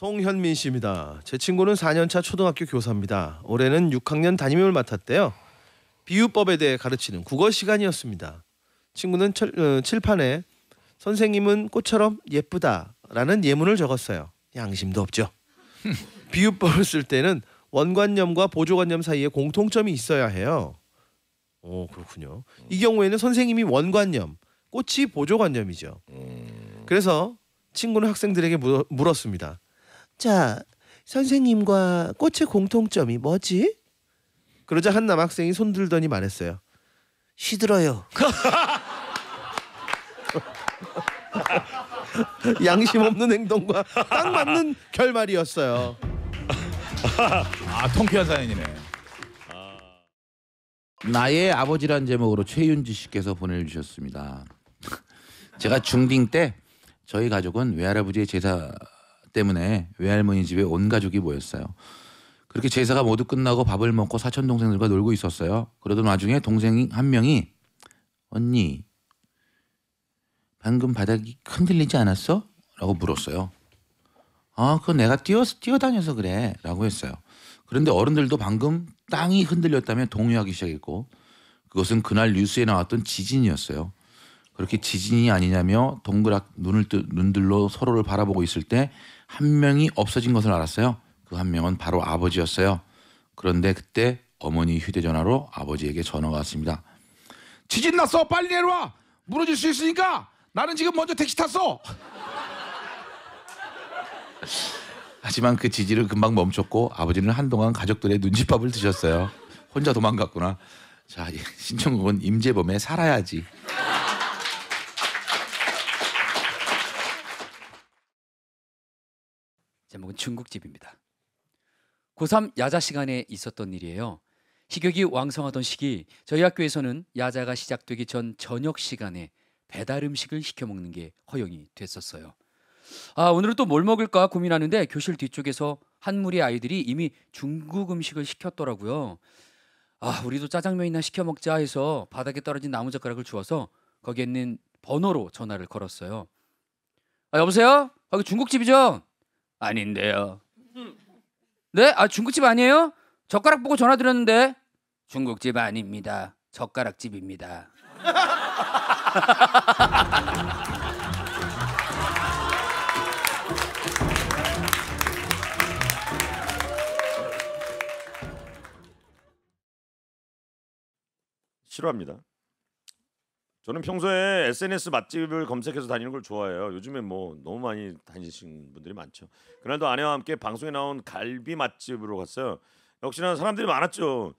송현민 씨입니다. 제 친구는 4년차 초등학교 교사입니다. 올해는 6학년 담임을 맡았대요. 비유법에 대해 가르치는 국어 시간이었습니다. 친구는 철, 어, 칠판에 선생님은 꽃처럼 예쁘다라는 예문을 적었어요. 양심도 없죠. 비유법을 쓸 때는 원관념과 보조관념 사이에 공통점이 있어야 해요. 오 그렇군요. 이 경우에는 선생님이 원관념, 꽃이 보조관념이죠. 음. 그래서 친구는 학생들에게 물었습니다. 자, 선생님과 꽃의 공통점이 뭐지? 그러자 한 남학생이 손들더니 말했어요. 시들어요. 양심 없는 행동과 딱 맞는 결말이었어요. 아 통쾌한 사연이네. 나의 아버지란 제목으로 최윤지 씨께서 보내주셨습니다. 제가 중딩 때 저희 가족은 외할아버지의 제사 때문에 외할머니 집에 온 가족이 모였어요. 그렇게 제사가 모두 끝나고 밥을 먹고 사촌 동생들과 놀고 있었어요. 그러던 와중에 동생 한 명이 언니 방금 바닥이 흔들리지 않았어? 라고 물었어요. 아, 그건 내가 뛰어 뛰어다녀서 그래. 라고 했어요. 그런데 어른들도 방금 땅이 흔들렸다며 동요하기 시작했고, 그것은 그날 뉴스에 나왔던 지진이었어요. 그렇게 지진이 아니냐며 동그랗 눈을 뜨, 눈들로 서로를 바라보고 있을 때 한 명이 없어진 것을 알았어요. 그 한 명은 바로 아버지였어요. 그런데 그때 어머니 휴대전화로 아버지에게 전화가 왔습니다. 지진 났어 빨리 내려와 무너질 수 있으니까 나는 지금 먼저 택시 탔어. 하지만 그 지지를 금방 멈췄고 아버지는 한동안 가족들의 눈칫밥을 드셨어요. 혼자 도망갔구나. 자 신청곡은 임재범의 살아야지. 제목은 중국집입니다. 고3 야자 시간에 있었던 일이에요. 식욕이 왕성하던 시기 저희 학교에서는 야자가 시작되기 전 저녁 시간에 배달 음식을 시켜 먹는 게 허용이 됐었어요. 아, 오늘은 또 뭘 먹을까 고민하는데 교실 뒤쪽에서 한 무리 아이들이 이미 중국 음식을 시켰더라고요. 아, 우리도 짜장면이나 시켜 먹자 해서 바닥에 떨어진 나무 젓가락을 주워서 거기에 있는 번호로 전화를 걸었어요. 아, 여보세요? 아, 이 중국집이죠? 아닌데요. 네? 아 중국집 아니에요? 젓가락 보고 전화 드렸는데 중국집 아닙니다. 젓가락집입니다. 싫어합니다. 저는 평소에 SNS 맛집을 검색해서 다니는 걸 좋아해요. 요즘에 뭐 너무 많이 다니신 분들이 많죠. 그날도 아내와 함께 방송에 나온 갈비 맛집으로 갔어요. 역시나 사람들이 많았죠.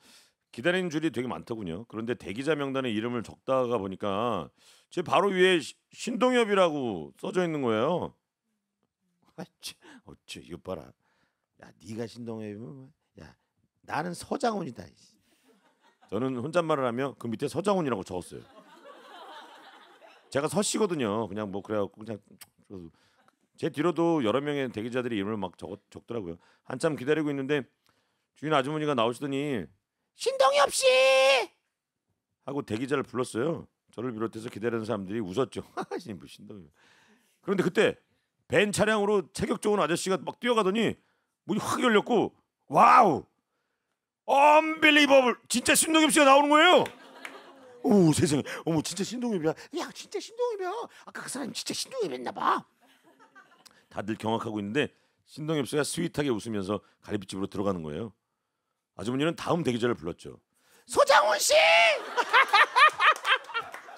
기다리는 줄이 되게 많더군요. 그런데 대기자 명단에 이름을 적다가 보니까 제 바로 위에 신동엽이라고 써져 있는 거예요. 어째 아, 어째 이거 봐라. 야 네가 신동엽이면 뭐, 야 나는 서장훈이다. 저는 혼잣말을 하며 그 밑에 서장훈이라고 적었어요. 제가 서씨거든요. 그냥 뭐 그래갖고 그냥 제 뒤로도 여러 명의 대기자들이 이름을 막 적어, 적더라고요. 한참 기다리고 있는데 주인 아주머니가 나오시더니 신동엽 씨 하고 대기자를 불렀어요. 저를 비롯해서 기다리는 사람들이 웃었죠. 신부 뭐 신동엽. 그런데 그때 벤 차량으로 체격 좋은 아저씨가 막 뛰어가더니 문이 확 열렸고 와우 언빌리버블 진짜 신동엽 씨가 나오는 거예요. 오 세상에 어머 진짜 신동엽이야 야 진짜 신동엽이야 아까 그 사람 진짜 신동엽이었나 봐 다들 경악하고 있는데 신동엽 씨가 스윗하게 웃으면서 갈비집으로 들어가는 거예요 아주머니는 다음 대기자를 불렀죠 소장훈 씨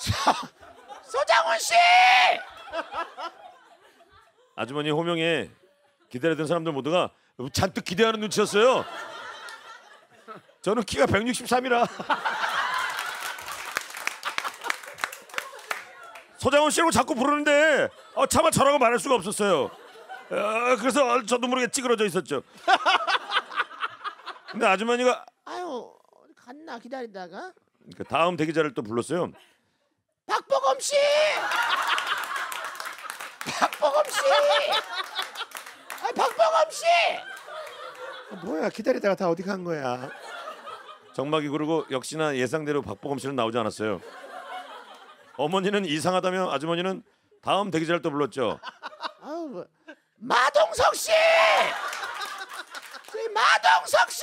소장훈 씨 아주머니 호명에 기다리던 사람들 모두가 잔뜩 기대하는 눈치였어요 저는 키가 163이라 서장훈 씨라고 자꾸 부르는데 아, 차마 저라고 말할 수가 없었어요. 아, 그래서 아, 저도 모르게 찌그러져 있었죠. 근데 아주머니가 아유 갔나 기다리다가 그 다음 대기자를 또 불렀어요. 박보검 씨, 박보검 씨, 아, 박보검 씨. 아, 뭐야 기다리다가 다 어디 간 거야? 정막이 구르고 역시나 예상대로 박보검 씨는 나오지 않았어요. 어머니는 이상하다며 아주머니는 다음 대기자를 또 불렀죠. 뭐. 마동석 씨! 마동석 씨!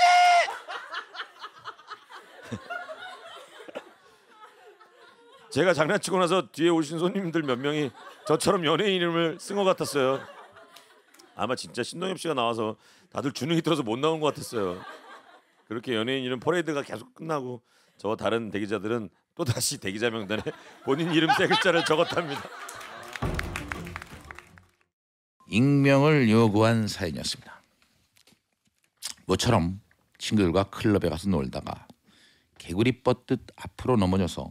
제가 장난치고 나서 뒤에 오신 손님들 몇 명이 저처럼 연예인 이름을 쓴 것 같았어요. 아마 진짜 신동엽 씨가 나와서 다들 주눅이 들어서 못 나온 것 같았어요. 그렇게 연예인 이름 퍼레이드가 계속 끝나고 저와 다른 대기자들은 또 다시 대기자 명단에 본인 이름 세 글자를 적었답니다. 익명을 요구한 사연이었습니다. 모처럼 친구들과 클럽에 가서 놀다가 개구리 뻗듯 앞으로 넘어져서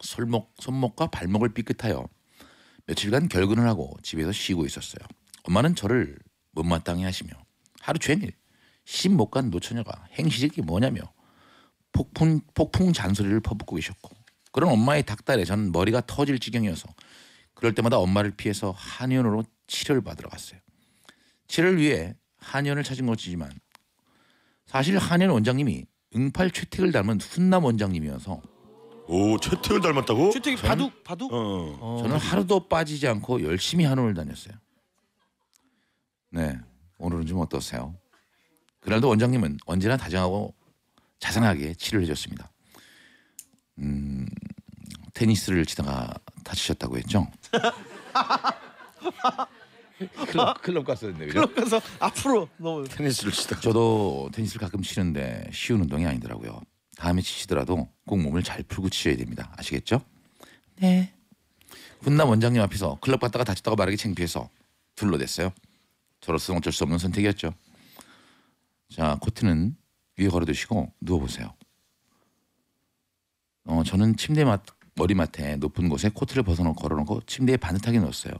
솔목, 손목과 발목을 삐끗하여 며칠간 결근을 하고 집에서 쉬고 있었어요. 엄마는 저를 못마땅해 하시며 하루 종일 시 못간 노처녀가 행시질이 뭐냐며 폭풍 폭풍 잔소리를 퍼붓고 계셨고 그런 엄마의 닭달에 저는 머리가 터질 지경이어서 그럴 때마다 엄마를 피해서 한의원으로 치료를 받으러 갔어요. 치료를 위해 한의원을 찾은 것이지만 사실 한의원 원장님이 응팔 최택을 닮은 훈남 원장님이어서 오 채택을 닮았다고? 채택이 저는, 바둑 바둑? 어. 어. 저는 하루도 빠지지 않고 열심히 한원을 의 다녔어요. 네 오늘은 좀 어떠세요? 그날도 원장님은 언제나 다정하고 자상하게 치료를 해줬습니다. 음, 테니스를 치다가 다치셨다고 했죠? 클럽, 클럽 갔었는데 클럽 가서 앞으로 너무 테니스를 치다. 저도 테니스를 가끔 치는데 쉬운 운동이 아니더라고요. 다음에 치시더라도 꼭 몸을 잘 풀고 치셔야 됩니다. 아시겠죠? 네. 훈남 원장님 앞에서 클럽 갔다가 다쳤다고 말하기 창피해서 둘러댔어요. 저로서는 어쩔 수 없는 선택이었죠. 자 코트는 위에 걸어두시고 누워보세요. 어, 저는 침대 마, 머리맡에 높은 곳에 코트를 벗어놓고 걸어놓고 침대에 반듯하게 누웠어요.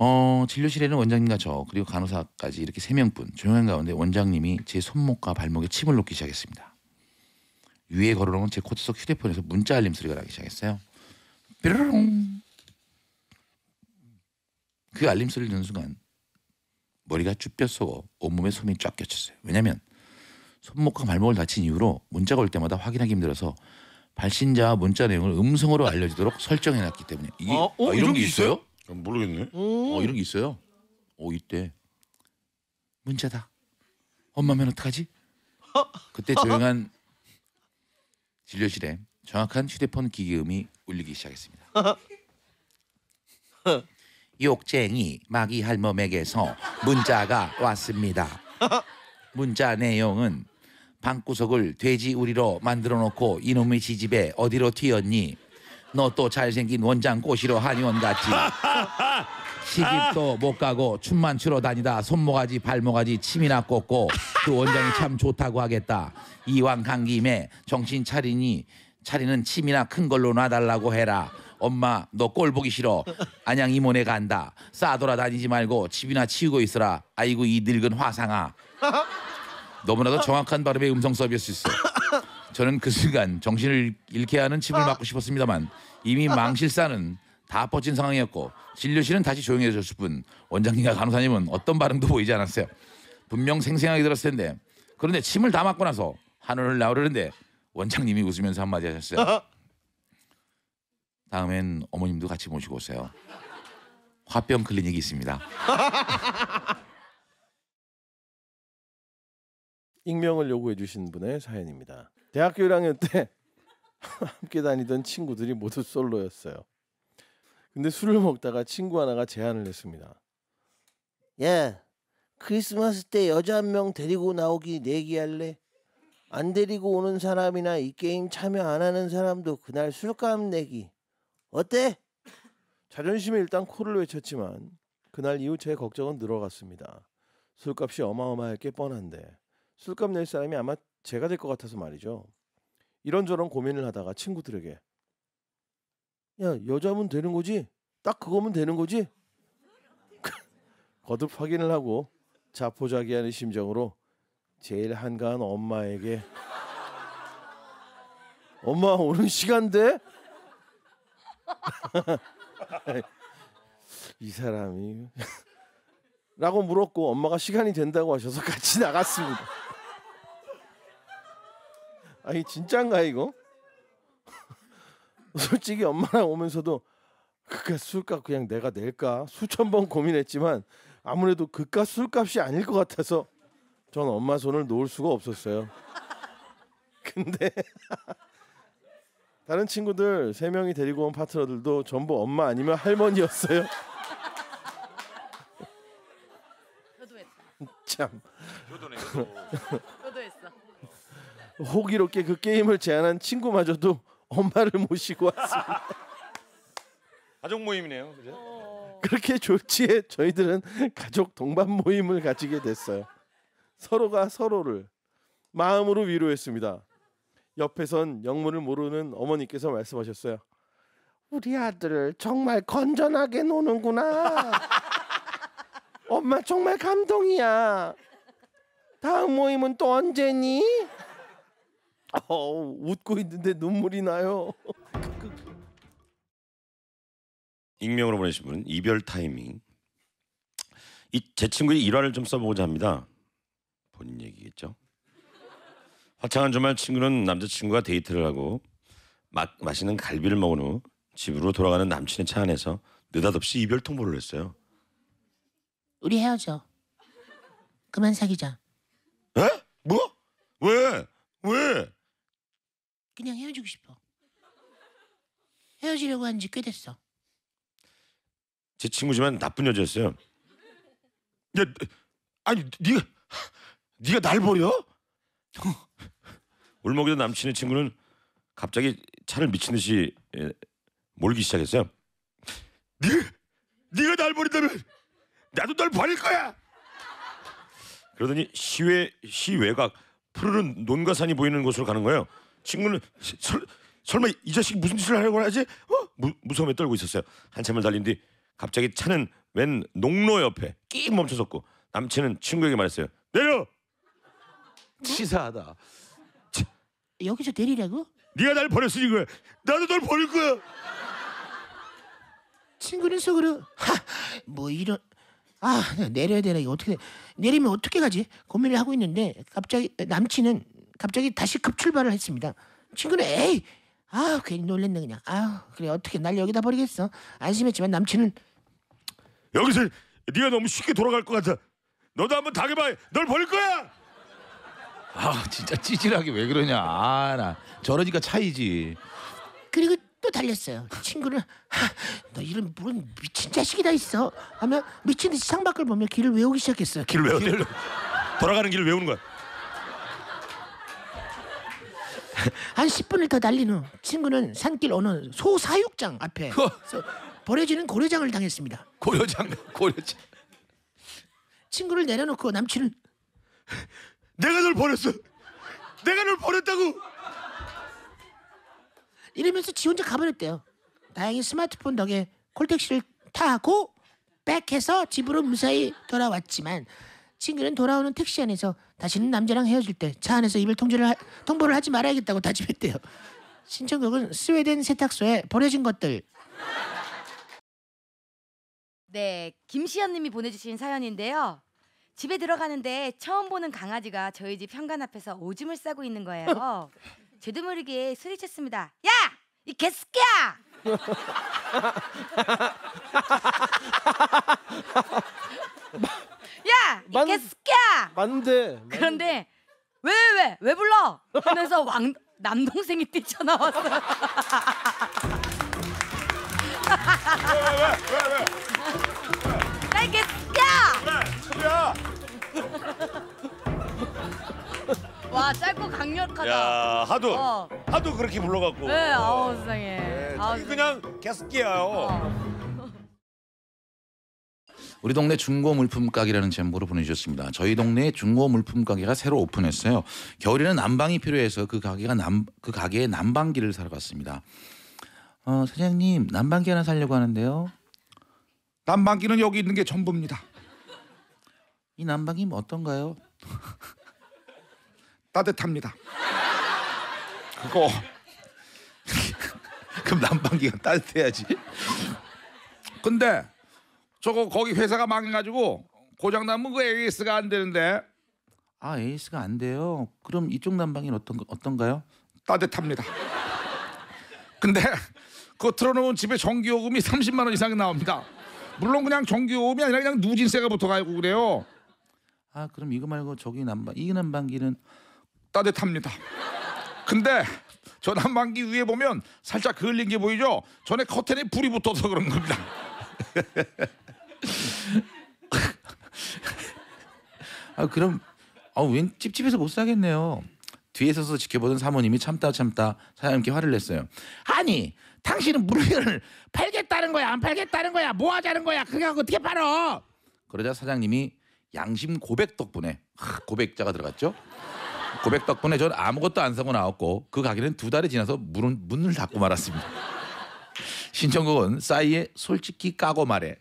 어, 진료실에는 원장님과 저 그리고 간호사까지 이렇게 세 명뿐 조용한 가운데 원장님이 제 손목과 발목에 침을 놓기 시작했습니다. 위에 걸어놓은 제 코트 속 휴대폰에서 문자 알림 소리가 나기 시작했어요. 뾰로롱 그 알림 소리를 듣는 순간 머리가 쭈뼛 쏘고 온몸에 솜이 쫙 꼈쳤어요. 왜냐면 손목과 발목을 다친 이후로 문자가 올 때마다 확인하기 힘들어서 발신자와 문자 내용을 음성으로 알려주도록 설정해놨기 때문에 이게 아, 어, 아, 이런, 게 있어요? 모르겠네. 어 이런 게 있어요. 오 이때 문자다. 엄마면 어떡하지? 그때 조용한 진료실에 정확한 휴대폰 기기음이 울리기 시작했습니다. 욕쟁이 마귀 할멈에게서 문자가 왔습니다. 문자 내용은 방구석을 돼지 우리로 만들어 놓고 이놈의 지집에 어디로 튀었니? 너 또 잘생긴 원장 꼬시러 한의원 갔지. 시집도 못 가고 춤만 추러 다니다 손모가지 발모가지 침이나 꽂고 그 원장이 참 좋다고 하겠다. 이왕 간 김에 정신 차리니 차리는 침이나 큰 걸로 놔달라고 해라. 엄마 너 꼴 보기 싫어. 안양 이모네 간다. 싸돌아다니지 말고 집이나 치우고 있어라. 아이고 이 늙은 화상아. 너무나도 정확한 발음의 음성 서비스였어. 저는 그 순간 정신을 잃게 하는 침을 맞고 싶었습니다만 이미 망실사는 다 뻗친 상황이었고 진료실은 다시 조용해졌을 뿐 원장님과 간호사님은 어떤 반응도 보이지 않았어요. 분명 생생하게 들었을 텐데 그런데 침을 다 맞고 나서 한올을 나오려는데 원장님이 웃으면서 한마디 하셨어요. 다음엔 어머님도 같이 모시고 오세요. 화병 클리닉이 있습니다. 익명을 요구해 주신 분의 사연입니다. 대학교 1학년 때 함께 다니던 친구들이 모두 솔로였어요. 근데 술을 먹다가 친구 하나가 제안을 했습니다. 야, 크리스마스 때 여자 한 명 데리고 나오기 내기할래? 안 데리고 오는 사람이나 이 게임 참여 안 하는 사람도 그날 술값 내기. 어때? 자존심에 일단 코를 외쳤지만 그날 이후 제 걱정은 늘어갔습니다. 술값이 어마어마하게 뻔한데 술값 낼 사람이 아마 제가 될 것 같아서 말이죠. 이런저런 고민을 하다가 친구들에게 야 여자면 되는 거지? 딱 그거면 되는 거지? 거듭 확인을 하고 자포자기하는 심정으로 제일 한가한 엄마에게 엄마 오는 시간대? 이 사람이 라고 물었고 엄마가 시간이 된다고 하셔서 같이 나갔습니다. 아니 진짠가 이거? 솔직히 엄마랑 오면서도 그깟 술값 그냥 내가 낼까 수천 번 고민했지만 아무래도 그깟 술값이 아닐 것 같아서 전 엄마 손을 놓을 수가 없었어요. 근데 다른 친구들 세 명이 데리고 온 파트너들도 전부 엄마 아니면 할머니였어요. 참. 효도네 효도. 호기롭게 그 게임을 제안한 친구마저도 엄마를 모시고 왔습니다. 가족 모임이네요. 그죠? 어. 그렇게 졸지에 저희들은 가족 동반 모임을 가지게 됐어요. 서로가 서로를 마음으로 위로했습니다. 옆에선 영문을 모르는 어머니께서 말씀하셨어요. 우리 아들 정말 건전하게 노는구나. 엄마 정말 감동이야. 다음 모임은 또 언제니? 어, 웃고 있는데 눈물이 나요. 익명으로 보내신 분 이별 타이밍. 이제 친구의 일화를 좀 써보고자 합니다. 본인 얘기겠죠? 화창한 주말 친구는 남자친구가 데이트를 하고 마, 맛있는 갈비를 먹은 후 집으로 돌아가는 남친의 차 안에서 느닷없이 이별 통보를 했어요. 우리 헤어져. 그만 사귀자. 에? 뭐? 왜? 왜? 그냥 헤어지고 싶어. 헤어지려고 한 지 꽤 됐어. 제 친구지만 나쁜 여자였어요. 야, 아니 네가 네가 날 버려? 울먹이던 남친의 친구는 갑자기 차를 미친 듯이 예, 몰기 시작했어요. 네, 네가 날 버린다면 나도 널 버릴 거야. 그러더니 시외 시외곽 푸르른 논가산이 보이는 곳으로 가는 거예요. 친구는 시, 설, 설마 이 자식 무슨 짓을 하려고 하지? 어? 무, 서움에 떨고 있었어요. 한참을 달린 뒤 갑자기 차는 웬 농로 옆에 끼 멈춰섰고 남친은 친구에게 말했어요. 내려. 치사하다. 여기서 내리라고? 네가 날 버렸으니 그래. 나도 널 버릴 거야. 친구는 속으로 하, 뭐 이런 아 내려야 되나 이거 어떻게 내리면 어떻게 가지 고민을 하고 있는데 갑자기 남친은 갑자기 다시 급출발을 했습니다. 친구는 에이 아 괜히 놀랬네 그냥 아 그래 어떻게 날 여기다 버리겠어 안심했지만 남친은 여기서 네가 너무 쉽게 돌아갈 것 같아 너도 한번 당해봐 널 버릴 거야 아 진짜 찌질하게 왜 그러냐 아 나 저러니까 차이지 그리고 또 달렸어요 친구는 너 이런 무슨 미친 자식이 다 있어 하며 미친 듯이 창밖을 보며 길을 외우기 시작했어요 길을 외워 길을 돌아가는 길을 외우는 거야 한 10분을 더달린후 친구는 산길 어느 소사육장 앞에 그 버려지는 고려장을 당했습니다. 고려장, 고려장. 친구를 내려놓고 남친은 내가 널 버렸어. 내가 널 버렸다고. 이러면서 지 혼자 가버렸대요. 다행히 스마트폰 덕에 콜택시를 타고 백해서 집으로 무사히 돌아왔지만 친구는 돌아오는 택시 안에서 다시는 남자랑 헤어질 때 차 안에서 이별 통지를 하, 통보를 하지 말아야겠다고 다짐했대요. 신청곡은 스웨덴 세탁소에 버려진 것들. 네, 김시현님이 보내주신 사연인데요. 집에 들어가는데 처음 보는 강아지가 저희 집 현관 앞에서 오줌을 싸고 있는 거예요. 저도 모르게 소리쳤습니다. 야, 이 개새끼야! 맞... 개새끼야. 맞는데. 그런데 왜 왜왜 왜 불러? 하면서 왕 남동생이 뛰쳐나왔어. 나 개새끼야. 야와 짧고 강력하다. 야 하도 어. 하도 그렇게 불러갖고. 네, 아우 세상에. 아 그냥 개새끼야요. 어. 우리 동네 중고 물품 가게라는 제목으로 보내주셨습니다. 저희 동네 중고 물품 가게가 새로 오픈했어요. 겨울에는 난방이 필요해서 그 가게가 남, 그 가게에 난방기를 사러 갔습니다. 어, 사장님 난방기 하나 사려고 하는데요. 난방기는 여기 있는 게 전부입니다. 이 난방이 뭐 어떤가요? 따뜻합니다. 그거 그럼 난방기가 따뜻해야지. 근데 저거 거기 회사가 망해가지고 고장 나면 그 AS가 안 되는데 아 AS가 안 돼요. 그럼 이쪽 난방이 어떤 어떤가요? 따뜻합니다. 근데 그거 틀어놓은 집에 전기요금이 30만 원 이상이 나옵니다. 물론 그냥 전기요금이 아니라 그냥 누진세가 붙어가고 지 그래요. 아 그럼 이거 말고 저기 난방 이 난방기는 따뜻합니다. 근데 저 난방기 위에 보면 살짝 그을린 게 보이죠? 전에 커튼에 불이 붙어서 그런 겁니다. 아 그럼 아, 왠 찝찝해서 못 사겠네요. 뒤에 서서 지켜보던 사모님이 참다 참다 사장님께 화를 냈어요. 아니 당신은 물건을 팔겠다는 거야 안 팔겠다는 거야 뭐 하자는 거야 그게 어떻게 팔어? 그러자 사장님이 양심 고백 덕분에 고백자가 들어갔죠. 고백 덕분에 전 아무것도 안 사고 나왔고 그 가게는 두 달이 지나서 문은, 문을 닫고 말았습니다. 신청곡은 싸이의 솔직히 까고 말해.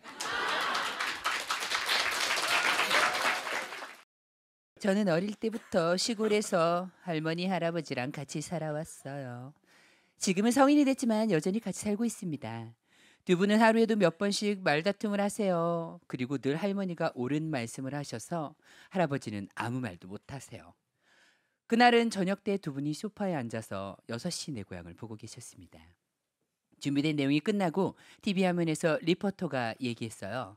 저는 어릴 때부터 시골에서 할머니 할아버지랑 같이 살아왔어요. 지금은 성인이 됐지만 여전히 같이 살고 있습니다. 두 분은 하루에도 몇 번씩 말다툼을 하세요. 그리고 늘 할머니가 옳은 말씀을 하셔서 할아버지는 아무 말도 못 하세요. 그날은 저녁 때 두 분이 소파에 앉아서 6시 내 고향을 보고 계셨습니다. 준비된 내용이 끝나고 TV 화면에서 리포터가 얘기했어요.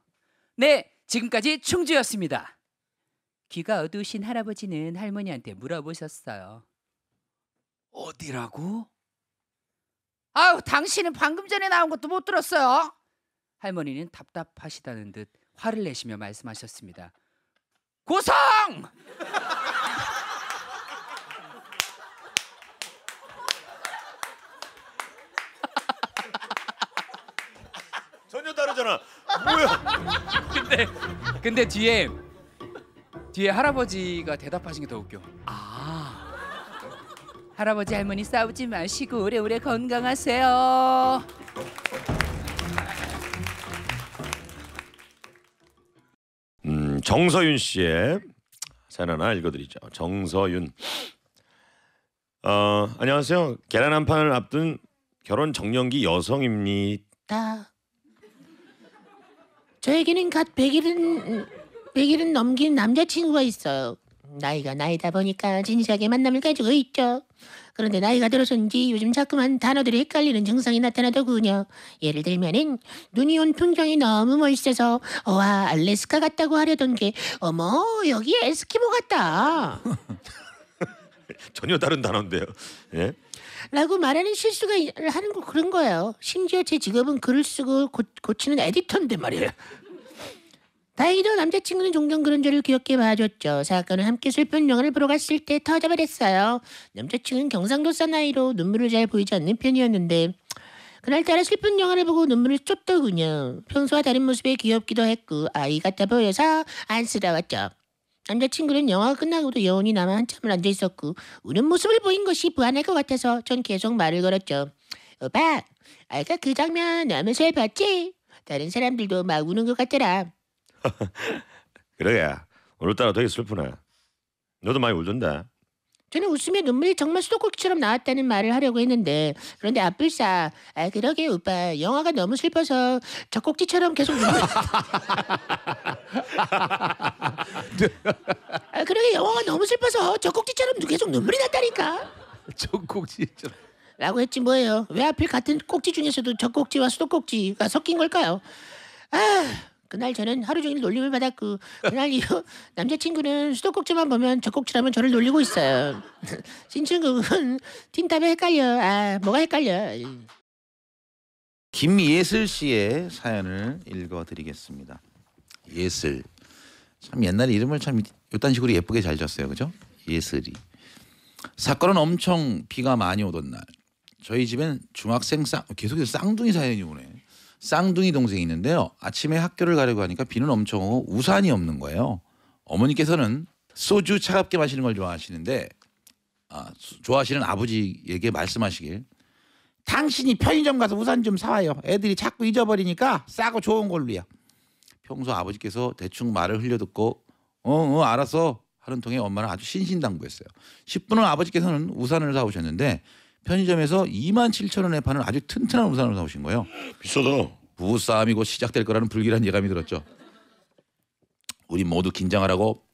네, 지금까지 충주였습니다. 귀가 어두우신 할아버지는 할머니한테 물어보셨어요. 어디라고? 아우, 당신은 방금 전에 나온 것도 못 들었어요. 할머니는 답답하시다는 듯 화를 내시며 말씀하셨습니다. 고성! 전혀 다르잖아. 뭐야? 근데 근데 뒤에 뒤에 할아버지가 대답하신 게 더 웃겨. 아. 할아버지 할머니 싸우지 마시고 오래오래 건강하세요. 음, 정서윤 씨의 사연 하나 읽어드리죠. 정서윤. 어, 안녕하세요. 계란 한 판을 앞둔 결혼 정년기 여성입니다. 아, 저에게는 갓1일은 100일은 넘긴 남자친구가 있어요. 나이가 나이다 보니까 진지하게 만남을 가지고 있죠. 그런데 나이가 들어서인지 요즘 자꾸만 단어들이 헷갈리는 증상이 나타나더군요. 예를 들면은 눈이 온 풍경이 너무 멋있어서 와 알래스카 같다고 하려던 게 어머 여기 에스키모 같다. 전혀 다른 단어인데요. 예? 라고 말하는 실수가 하는 거 그런 거예요. 심지어 제 직업은 글을 쓰고 고, 고치는 에디터인데 말이에요. 예. 다행히도 남자친구는 종종 그런 저를 귀엽게 봐줬죠. 사학과는 함께 슬픈 영화를 보러 갔을 때 터져버렸어요. 남자친구는 경상도 사나이로 눈물을 잘 보이지 않는 편이었는데 그날따라 슬픈 영화를 보고 눈물을 쫓더군요. 평소와 다른 모습에 귀엽기도 했고 아이 같아 보여서 안쓰러웠죠. 남자친구는 영화가 끝나고도 여운이 남아 한참을 앉아있었고 우는 모습을 보인 것이 부안할 것 같아서 전 계속 말을 걸었죠. 오빠, 아까 그 장면 남에서 봤지? 다른 사람들도 막 우는 것 같더라. 그래야 오늘따라 되게 슬프네. 너도 많이 울던데. 저는 웃으며 눈물이 정말 수도꼭지처럼 나왔다는 말을 하려고 했는데 그런데 아뿔싸 아 그러게 오빠 영화가 너무 슬퍼서 젖꼭지처럼 계속 눈물 아 그러게 영화가 너무 슬퍼서 젖꼭지처럼 계속 눈물이 났다니까 전국지처럼. 라고 했지 뭐예요 왜 하필 같은 꼭지 중에서도 젖꼭지와 수도꼭지가 섞인 걸까요 아 그날 저는 하루 종일 놀림을 받았고 그, 그날 이후 남자친구는 수도꼭지만 보면 적꼭지라면 저를 놀리고 있어요. 신춘국은 틴탑에 헷갈려. 아 뭐가 헷갈려. 김예슬 씨의 사연을 읽어드리겠습니다. 예슬 참 옛날 이름을 참 이딴 식으로 예쁘게 잘 졌어요, 그죠? 예슬이 사건은 엄청 비가 많이 오던 날 저희 집엔 중학생 쌍 어, 계속해서 쌍둥이 사연이 오네. 쌍둥이 동생이 있는데요. 아침에 학교를 가려고 하니까 비는 엄청 오고 우산이 없는 거예요. 어머니께서는 소주 차갑게 마시는 걸 좋아하시는데 아, 좋아하시는 아버지에게 말씀하시길 당신이 편의점 가서 우산 좀 사와요. 애들이 자꾸 잊어버리니까 싸고 좋은 걸로요. 평소 아버지께서 대충 말을 흘려듣고 어, 어 알았어 하는 통에 엄마는 아주 신신당부했어요. 10분 후 아버지께서는 우산을 사오셨는데 편의점에서 2만 7천 원에 파는 아주 튼튼한 우산을 사오신 거예요. 비싸다. 부부싸움이 곧 시작될 거라는 불길한 예감이 들었죠. 우리 모두 긴장하라고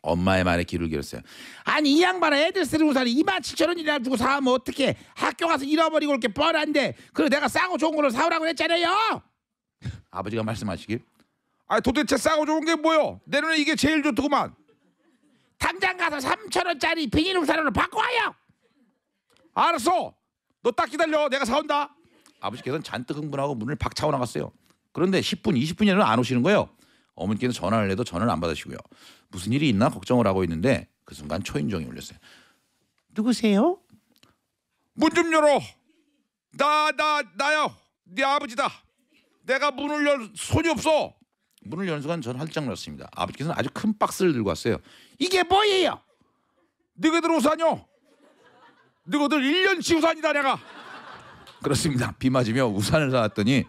엄마의 말에 귀를 기울였어요. 아니 이 양반아 애들 쓰는 우산이 2만 7천 원이나 주고 사면 어떡해. 학교 가서 잃어버리고 올게 뻔한데 그래 내가 싸고 좋은 걸 사오라고 했잖아요. 아버지가 말씀하시길. 아 도대체 싸고 좋은 게 뭐요? 내 눈에 이게 제일 좋더구만. 당장 가서 3천 원짜리 비닐 우산으로 바꿔와요. 알았어. 너 딱 기다려. 내가 사온다. 아버지께서는 잔뜩 흥분하고 문을 박차고 나갔어요. 그런데 10분, 20분이면 안 오시는 거예요. 어머니께는 전화를 해도 전화를 안 받으시고요. 무슨 일이 있나 걱정을 하고 있는데 그 순간 초인종이 울렸어요. 누구세요? 문 좀 열어. 나, 나, 나요. 네 아버지다. 내가 문을 열 손이 없어. 문을 여는 순간 저는 활짝 놀랐습니다. 아버지께서는 아주 큰 박스를 들고 왔어요. 이게 뭐예요? 네가 들어오사요 너희들 1년치 우산이다 내가. 그렇습니다. 비 맞으며 우산을 사왔더니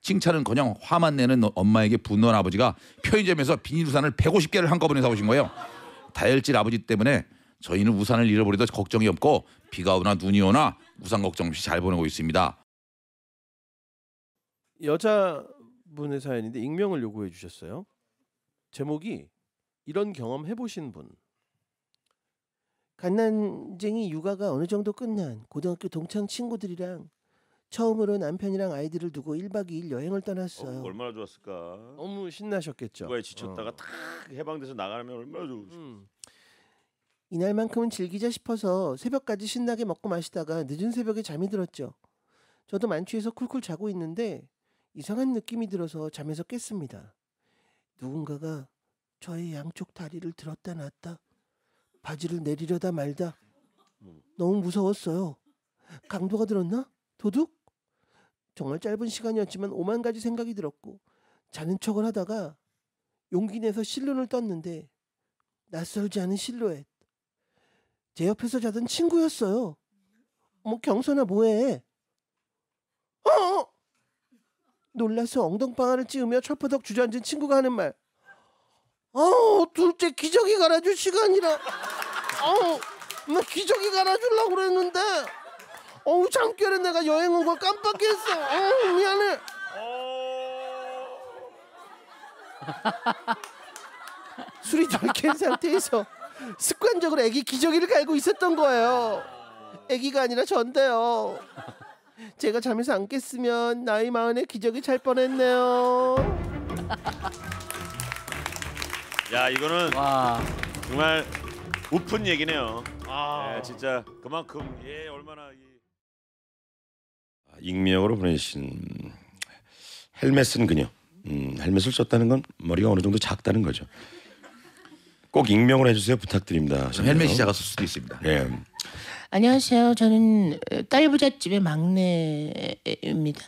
칭찬은커녕 화만 내는 엄마에게 분노한 아버지가 편의점에서 비닐우산을 150개를 한꺼번에 사오신 거예요. 다혈질 아버지 때문에 저희는 우산을 잃어버리도 걱정이 없고 비가 오나 눈이 오나 우산 걱정 없이 잘 보내고 있습니다. 여자분의 사연인데 익명을 요구해 주셨어요. 제목이 이런 경험 해보신 분. 갓난쟁이 육아가 어느 정도 끝난 고등학교 동창 친구들이랑 처음으로 남편이랑 아이들을 두고 1박 2일 여행을 어, 떠났어요. 어, 얼마나 좋았을까. 너무 신나셨겠죠. 육 지쳤다가 어. 탁 해방돼서 나가면 얼마나 좋을지. 음. 이날만큼은 즐기자 싶어서 새벽까지 신나게 먹고 마시다가 늦은 새벽에 잠이 들었죠. 저도 만취해서 쿨쿨 자고 있는데 이상한 느낌이 들어서 잠에서 깼습니다. 누군가가 저의 양쪽 다리를 들었다 놨다 바지를 내리려다 말다 너무 무서웠어요. 강도가 들었나? 도둑? 정말 짧은 시간이었지만 오만 가지 생각이 들었고 자는 척을 하다가 용기 내서 실눈을 떴는데 낯설지 않은 실루엣. 제 옆에서 자던 친구였어요. 뭐 경선아 뭐해? 어! 놀라서 엉덩방아를 찌우며 철퍼덕 주저앉은 친구가 하는 말. 어우 둘째 기저귀 갈아줄 시간이라 어우나 기저귀 갈아주려고 그랬는데 어우 잠결에 내가 여행 온 걸 깜빡했어 어우 미안해 술이 덜깬 상태에서 습관적으로 애기 기저귀를 갈고 있었던 거예요 애기가 아니라 전데요 제가 잠에서 안 깼으면 나이 마흔에 기저귀 찰 뻔했네요 야 이거는 와. 정말 우픈 얘기네요. 아 네, 진짜 그만큼 예 얼마나 이... 아, 익명으로 보내신 헬멧 쓴 그녀. 음, 헬멧을 썼다는 건 머리가 어느 정도 작다는 거죠. 꼭 익명으로 해주세요 부탁드립니다. 헬멧이 작았을 수도 있습니다. 예. 안녕하세요. 저는 어, 딸부잣집의 막내입니다.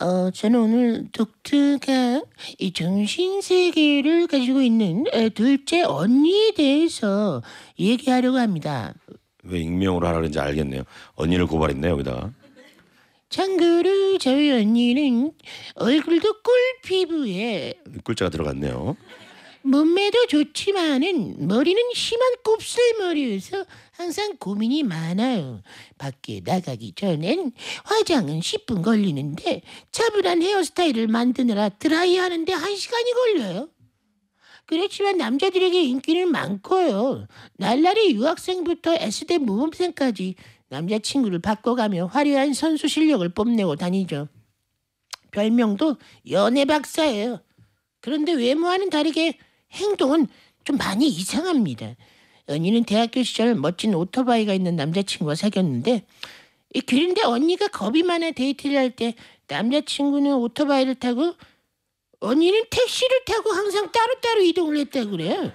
어, 저는 오늘 독특한 이 정신세계를 가지고 있는 둘째 언니에 대해서 얘기하려고 합니다. 왜 익명으로 하라는지 알겠네요. 언니를 고발했네 여기다가. 참고로 저희 언니는 얼굴도 꿀 피부에 꿀자가 들어갔네요. 몸매도 좋지만은 머리는 심한 곱슬머리여서 항상 고민이 많아요. 밖에 나가기 전엔 화장은 10분 걸리는데 차분한 헤어스타일을 만드느라 드라이하는데 1시간이 걸려요. 그렇지만 남자들에게 인기는 많고요. 날라리 유학생부터 S대 모범생까지 남자친구를 바꿔가며 화려한 선수 실력을 뽐내고 다니죠. 별명도 연애 박사예요. 그런데 외모와는 다르게 행동은 좀 많이 이상합니다. 언니는 대학교 시절 멋진 오토바이가 있는 남자친구와 사귀었는데 그런데 언니가 겁이 많아 데이트를 할 때 남자친구는 오토바이를 타고 언니는 택시를 타고 항상 따로따로 이동을 했다 그래요.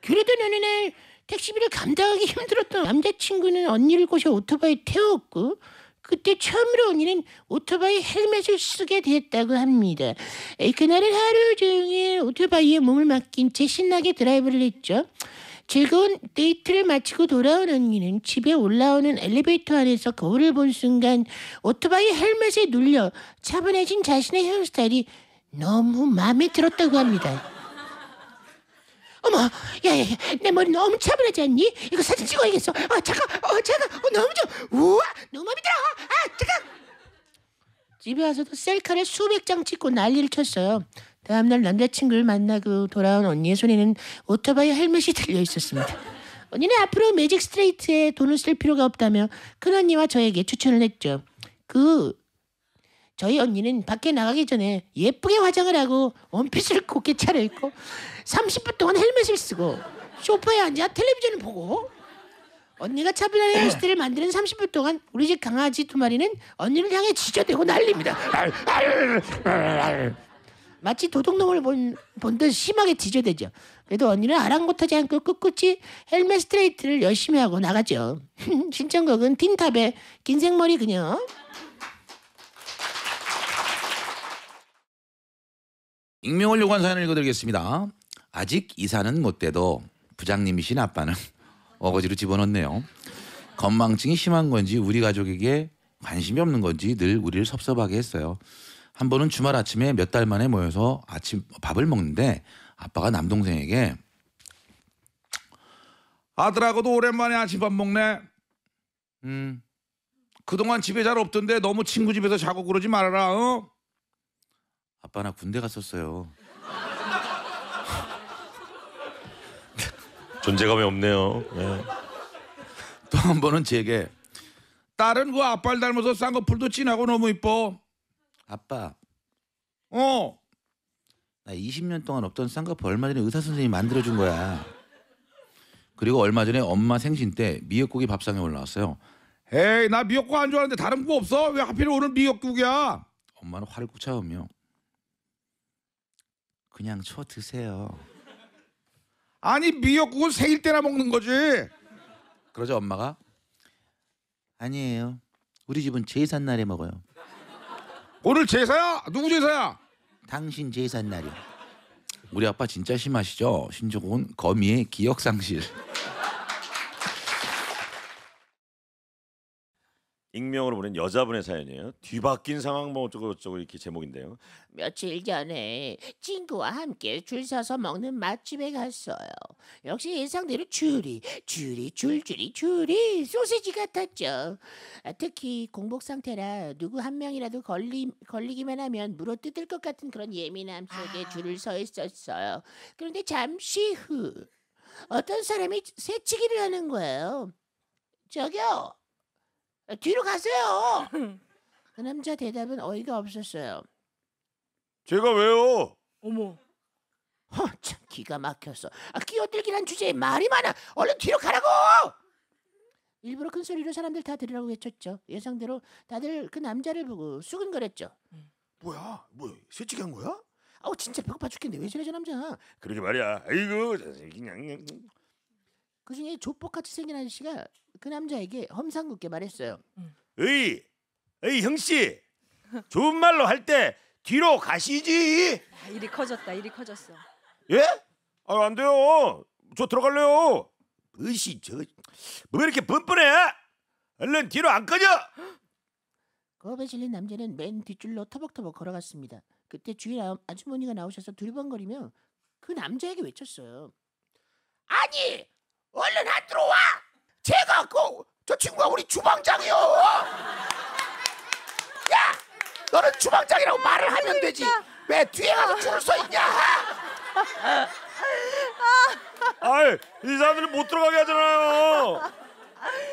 그러던 어느 날 택시비를 감당하기 힘들었던 남자친구는 언니를 꼬셔 오토바이 태웠고 그때 처음으로 언니는 오토바이 헬멧을 쓰게 됐다고 합니다. 그날은 하루 종일 오토바이에 몸을 맡긴 채 신나게 드라이브를 했죠. 즐거운 데이트를 마치고 돌아온 언니는 집에 올라오는 엘리베이터 안에서 거울을 본 순간 오토바이 헬멧에 눌려 차분해진 자신의 헤어스타일이 너무 마음에 들었다고 합니다. 어머, 야야야, 내 머리 너무 차분하지 않니? 이거 사진 찍어야겠어. 아 잠깐, 어 잠깐, 어, 너무 좀, 우와, 너무 마 들어. 아 잠깐. 집에 와서도 셀카를 수백 장 찍고 난리를 쳤어요. 다음날 남자친구를 만나고 돌아온 언니의 손에는 오토바이 헬멧이 들려 있었습니다. 언니는 앞으로 매직 스트레이트에 돈을 쓸 필요가 없다며 큰 언니와 저에게 추천을 했죠. 그 저희 언니는 밖에 나가기 전에 예쁘게 화장을 하고 원피스를 곱게 차려입고 30분 동안 헬멧을 쓰고 쇼파에 앉아 텔레비전을 보고 언니가 차별한헬멧스을 만드는 30분 동안 우리 집 강아지 두 마리는 언니를 향해 지저대고 난립니다. 마치 도둑놈을 본, 본듯 심하게 지저대죠. 그래도 언니는 아랑곳하지 않고 꿋꿋이 헬멧 스트레이트를 열심히 하고 나가죠. 신청곡은 틴탑의 긴 생머리 그녀. 익명을 요구한 사연을 읽어드리겠습니다. 아직 이사는 못 돼도 부장님이신 아빠는 어거지로 집어넣네요. 건망증이 심한 건지 우리 가족에게 관심이 없는 건지 늘 우리를 섭섭하게 했어요. 한 번은 주말 아침에 몇 달 만에 모여서 아침 밥을 먹는데 아빠가 남동생에게 아들하고도 오랜만에 아침밥 먹네. 음, 그동안 집에 잘 없던데 너무 친구 집에서 자고 그러지 말아라. 어? 아빠 나 군대 갔었어요. 존재감이 없네요. 예. 네. 또한 번은 제게 딸은 그 아빠를 닮아서 쌍꺼풀도 진하고 너무 이뻐. 아빠. 어. 나 20년 동안 없던 쌍꺼풀 얼마 전에 의사 선생님이 만들어 준 거야. 그리고 얼마 전에 엄마 생신 때 미역국이 밥상에 올라왔어요. 에이 나 미역국 안 좋아하는데 다른 거 없어? 왜 하필 오늘 미역국이야? 엄마는 화를 꾸차오며 그냥 쳐 드세요. 아니 미역국은 생일 때나 먹는 거지. 그러자 엄마가 아니에요. 우리 집은 제삿날에 먹어요. 오늘 제사야? 누구 제사야? 당신 제삿날이요. 우리 아빠 진짜 심하시죠? 신조국 거미의 기억 상실. 익명으로 보낸 여자분의 사연이에요. 뒤바뀐 상황 뭐 어쩌고 저쩌고 이렇게 제목인데요. 며칠 전에 친구와 함께 줄 서서 먹는 맛집에 갔어요. 역시 예상대로 줄이 줄이 줄줄이 줄이 소시지 같았죠. 아, 특히 공복 상태라 누구 한 명이라도 걸리, 걸리기만 하면 물어 뜯을 것 같은 그런 예민함 속에 아. 줄을 서 있었어요. 그런데 잠시 후 어떤 사람이 새치기를 하는 거예요. 저기요 뒤로 가세요. 음. 그 남자 대답은 어이가 없었어요. 제가 왜요? 어머. 허, 참 기가 막혔어. 아, 끼어들기란 주제에 말이 많아. 얼른 뒤로 가라고. 일부러 큰 소리로 사람들 다 들으라고 외쳤죠. 예상대로 다들 그 남자를 보고 수근거렸죠. 음. 뭐야? 뭐 새치기 한 거야? 아우 진짜 배고파 죽겠네. 왜 저래 저 남자? 그러게 말이야. 아이고 그냥. 냥 그중에 조폭같이 생긴 아저씨가 그 남자에게 험상궂게 말했어요. 의, 의 형씨, 좋은 말로 할 때 뒤로 가시지. 야, 아, 일이 커졌다. 일이 커졌어. 예? 아, 안 돼요. 저 들어갈래요. 으씨, 저뭐 이렇게 뻔뻔해? 얼른 뒤로 안 꺼져. 겁에 질린 남자는 맨 뒷줄로 터벅터벅 걸어갔습니다. 그때 주인 아주머니가 나오셔서 두리번거리며 그 남자에게 외쳤어요. 아니 얼른 안 들어와. 제가 그저 친구가 우리 주방장이요. 야, 너는 주방장이라고 말을 하면 되지. 왜 뒤에 가서 줄을 서 있냐? 아이, 이사람들못 들어가게 하잖아요.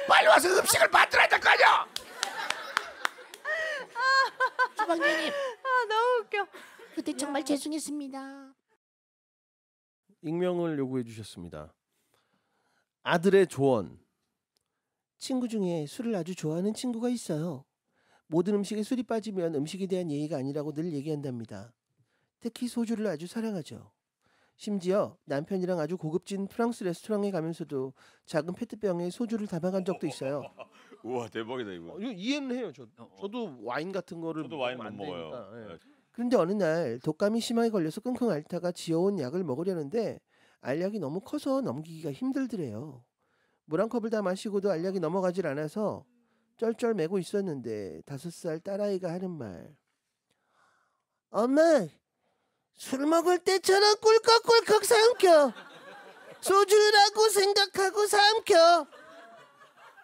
빨리 와서 음식을 만들어야 거 아니야? 주방장님. 아, 너무 웃겨. 그때 정말 죄송했습니다. 익명을 요구해 주셨습니다. 아들의 조언. 친구 중에 술을 아주 좋아하는 친구가 있어요. 모든 음식에 술이 빠지면 음식에 대한 예의가 아니라고 늘 얘기한답니다. 특히 소주를 아주 사랑하죠. 심지어 남편이랑 아주 고급진 프랑스 레스토랑에 가면서도 작은 페트병에 소주를 담아간 적도 있어요. 우와 대박이다 이거. 어, 이해는 해요. 저, 어, 어. 도 와인 같은 거를 저도 와인 못 먹어요. 예. 네. 그런데 어느 날 독감이 심하게 걸려서 끙끙 앓다가 지어온 약을 먹으려는데 알약이 너무 커서 넘기기가 힘들더래요. 물 한 컵을 다 마시고도 알약이 넘어가질 않아서 쩔쩔 매고 있었는데 다섯 살 딸아이가 하는 말. 엄마, 술 먹을 때처럼 꿀꺽꿀꺽 삼켜. 소주라고 생각하고 삼켜.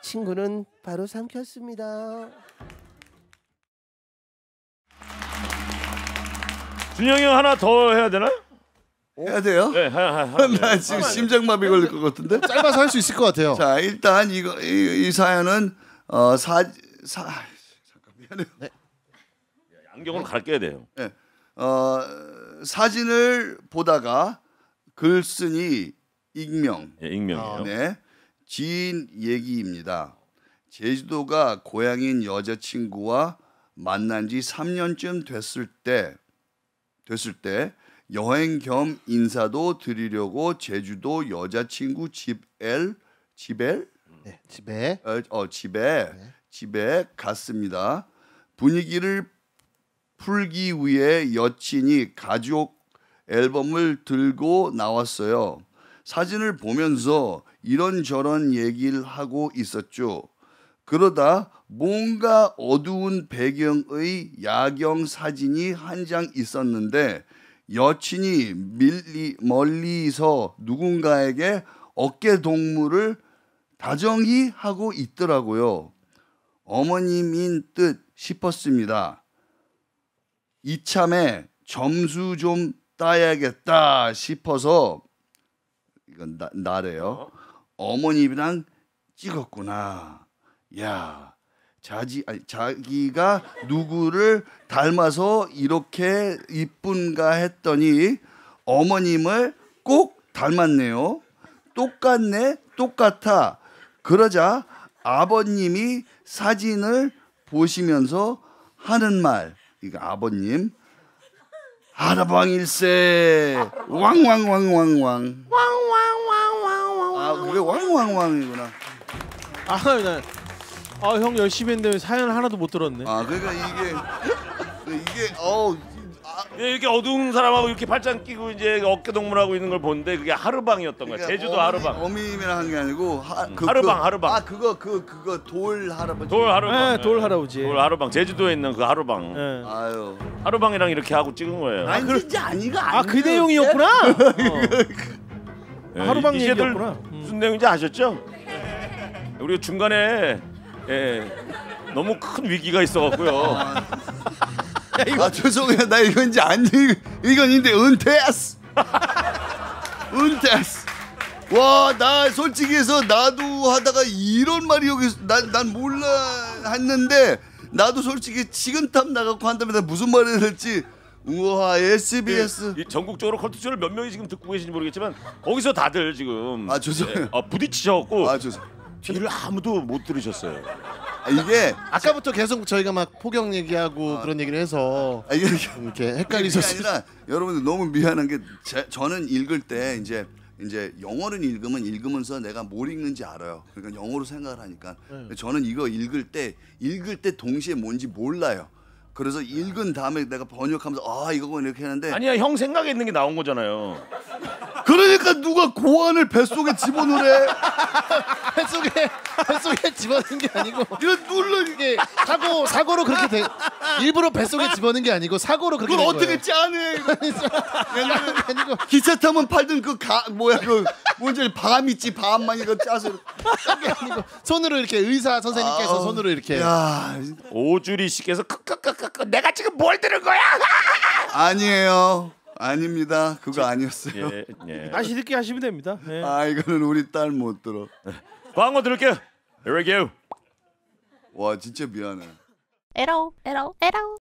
친구는 바로 삼켰습니다. 준영이 형 하나 더 해야 되나? 해야 돼요? 네, 하, 하, 네. 나 지금 심장마비 걸릴 것 같은데. 짧아서 할 수 있을 것 같아요. 자, 일단 이거 이, 이 사연은 어, 사, 사 아, 잠깐 미안해요. 네. 안경으로 갈게 돼요. 네. 어, 사진을 보다가 글쓴이 익명. 예, 익명이요 아, 네. 지인 얘기입니다. 제주도가 고향인 여자친구와 만난 지 3년쯤 됐을 때 됐을 때 여행 겸 인사도 드리려고 제주도 여자친구 집엘 집엘 네, 집에 어, 어 집에 네. 집에 갔습니다. 분위기를 풀기 위해 여친이 가족 앨범을 들고 나왔어요. 사진을 보면서 이런저런 얘기를 하고 있었죠. 그러다 뭔가 어두운 배경의 야경 사진이 한 장 있었는데 여친이 밀리 멀리서 누군가에게 어깨 동무를 다정히 하고 있더라고요. 어머님인 듯 싶었습니다. 이참에 점수 좀 따야겠다 싶어서 이건 나, 나래요. 어? 어머님이랑 찍었구나. 야, 자지 아니 자기가 누구를 닮아서 이렇게 이쁜가 했더니 어머님을 꼭 닮았네요. 똑같네, 똑같아. 그러자 아버님이 사진을 보시면서 하는 말. 이거 아버님. 하라방일세. 왕왕왕왕왕. 왕왕왕왕왕. 아, 그게 왕왕왕이구나. 아, 네. 아형 열심히 했는데 사연 하나도 못 들었네. 아 그러니까 이게 그러니까 이게 어 이렇게 어두운 사람하고 이렇게 팔짱 끼고 이제 어깨 동무하고 있는 걸 보는데 그게 하루방이었던 거야. 그러니까 제주도 어미, 하루방. 어미이랑한 게 아니고 하, 그, 그, 하루방 하루방. 아 그거 그 그거 돌할아버돌 하루방. 네, 돌 할아버지. 돌 하루방. 제주도에 있는 그 하루방. 네. 아유. 하루방이랑 이렇게 하고 찍은 거예요. 아니 그, 진짜 아니가 아그 내용이었구나. 어. 예, 하루방 얘기였구나. 무슨 내용인지 아셨죠? 음. 우리 중간에 예. 너무 큰 위기가 있어갖고요. 아, 아 죄송해요 나 이건 이제 안 읽- 이건 이제 은퇴했어 은퇴했어 와나 솔직히 해서 나도 하다가 이런 말이 여기 난, 난 몰라 했는데 나도 솔직히 식은땀 나갖고 한다면 무슨 말을 할지 우와 SBS 예, 이 전국적으로 컬투쇼를 몇 명이 지금 듣고 계신지 모르겠지만 거기서 다들 지금 아, 죄송해요. 예, 아, 부딪히셔갖고 아 죄송 뒤를 아무도 못 들으셨어요. 아, 이게 아까부터 계속 저희가 막 포경 얘기하고 아, 그런 얘기를 해서 아, 이게 이렇게 헷갈리셨습니다 여러분들 너무 미안한 게 제, 저는 읽을 때 이제 이제 영어는 읽으면 읽으면서 내가 뭘 읽는지 알아요. 그러니까 영어로 생각을 하니까 네. 근 저는 이거 읽을 때 읽을 때 동시에 뭔지 몰라요. 그래서 읽은 다음에 내가 번역하면서 아 이거고 이렇게 했는데 아니야 형 생각에 있는 게 나온 거잖아요. 그러니까 누가 고안을 뱃속에 집어넣으래. 뱃속에 뱃속에 집어넣은 게 아니고 이거 눌러 이게 사고 사고로 그렇게 돼 일부러 뱃속에 집어넣은 게 아니고 사고로 그렇게 그걸 어떻게 짜네 아니고 기차 타면 팔던 그가 뭐야 그 뭔지 밤 있지 밤만 이거 짜서 아니고 손으로 이렇게 의사 선생님께서 아, 어. 손으로 이렇게 야 오주리 씨께서 내가 지금 뭘 들은 거야 아니에요 아닙니다. 그거 아니었어요. 예, 예. 다시 듣게 하시면 됩니다. 예. 아 이거는 우리 딸 못 들어. 광고 들을게요. Here we go. 와 진짜 미안해. 에러 에러 에러.